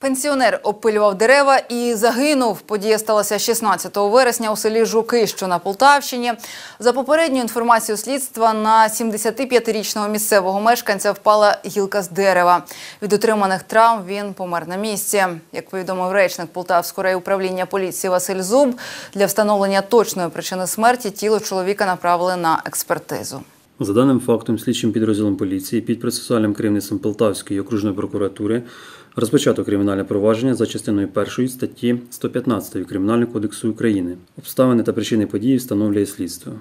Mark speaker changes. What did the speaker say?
Speaker 1: Пенсіонер опилював дерева і загинув. Подія сталася 16 вересня у селі Жуки, що на Полтавщині. За попередньою інформацією слідства на 75-річного місцевого мешканця впала гілка з дерева. Від отриманих травм він помер на місці. Як повідомив речник Полтавського райуправління поліції Василь Зуб, для встановлення точної причини смерті тіло чоловіка направили на експертизу.
Speaker 2: За даним фактом, слідчим підрозділом поліції під процесуальним керівництвом Полтавської окружної прокуратури розпочато кримінальне провадження за частиною 1 статті 115 Кримінального кодексу України. Обставини та причини події встановлює слідство.